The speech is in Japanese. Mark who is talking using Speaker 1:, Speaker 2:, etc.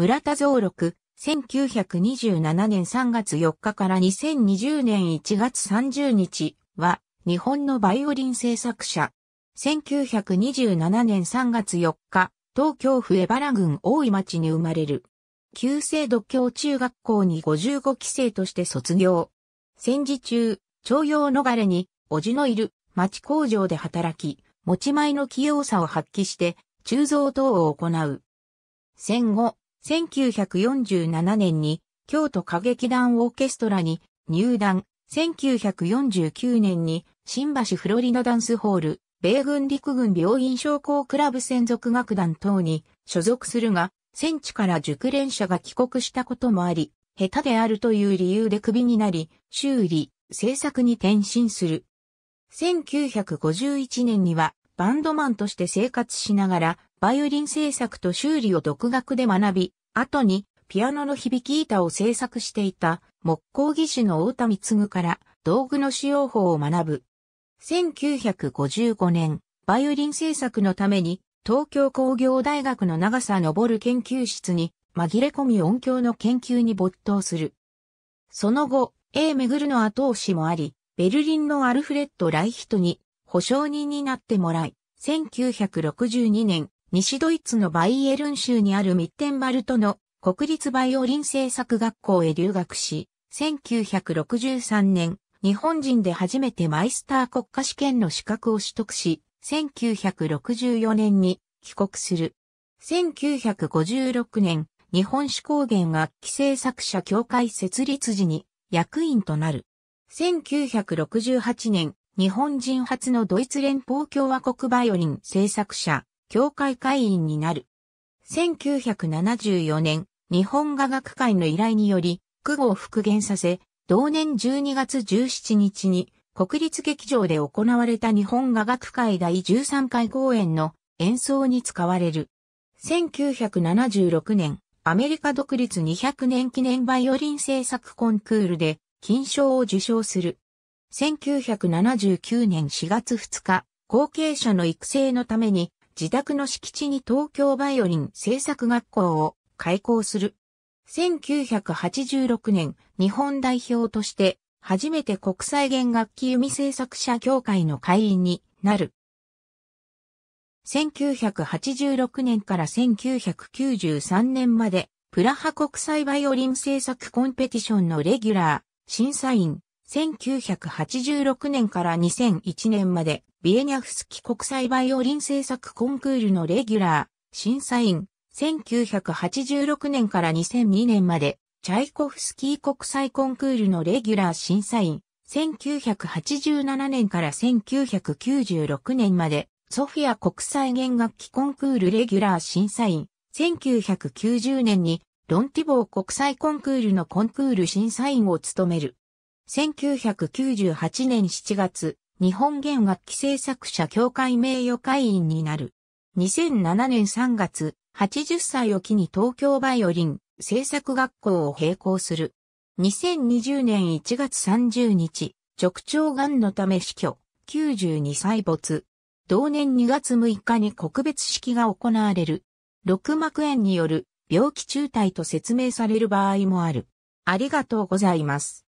Speaker 1: 村田蔵六、1927年3月4日から2020年1月30日は、日本のバイオリン製作者。1927年3月4日、東京府江原郡大井町に生まれる。旧制度教中学校に55期生として卒業。戦時中、徴用逃れに、おじのいる町工場で働き、持ち前の器用さを発揮して、鋳造等を行う。戦後、1947年に京都歌劇団オーケストラに入団、1949年に新橋フロリダダンスホール、米軍陸軍病院商工クラブ専属楽団等に所属するが、戦地から熟練者が帰国したこともあり、下手であるという理由でクビになり、修理、制作に転身する。1951年にはバンドマンとして生活しながらバイオリン製作と修理を独学で学び、後にピアノの響き板を製作していた木工技師の太田貢から道具の使用法を学ぶ。1955年、バイオリン製作のために東京工業大学の長さる研究室に紛れ込み音響の研究に没頭する。その後、A めぐるの後押しもあり、ベルリンのアルフレッド・ライヒトに保証人になってもらい、1962年、西ドイツのバイエルン州にあるミッテンバルトの国立バイオリン製作学校へ留学し、1963年、日本人で初めてマイスター国家試験の資格を取得し、1964年に帰国する。1956年、日本史高原楽器製作者協会設立時に役員となる。1968年、日本人初のドイツ連邦共和国バイオリン製作者協会会員になる。1974年、日本画学会の依頼により、区号を復元させ、同年12月17日に国立劇場で行われた日本画学会第13回公演の演奏に使われる。1976年、アメリカ独立200年記念バイオリン制作コンクールで金賞を受賞する。1979年4月2日、後継者の育成のために自宅の敷地に東京バイオリン製作学校を開校する。1986年、日本代表として初めて国際弦楽器弓製作者協会の会員になる。1986年から1993年まで、プラハ国際バイオリン製作コンペティションのレギュラー、審査員、1986年から2001年まで、ビエニャフスキ国際バイオリン制作コンクールのレギュラー、審査員、1986年から2002年まで、チャイコフスキー国際コンクールのレギュラー審査員、1987年から1996年まで、ソフィア国際弦楽器コンクールレギュラー審査員、1990年にロンティボー国際コンクールのコンクール審査員を務める。1998年7月、日本弦楽器製作者協会名誉会員になる。2007年3月、80歳を機に東京バイオリン製作学校を閉校する。2020年1月30日、直腸癌のため死去、92歳没。同年2月6日に告別式が行われる。六膜炎による病気中退と説明される場合もある。ありがとうございます。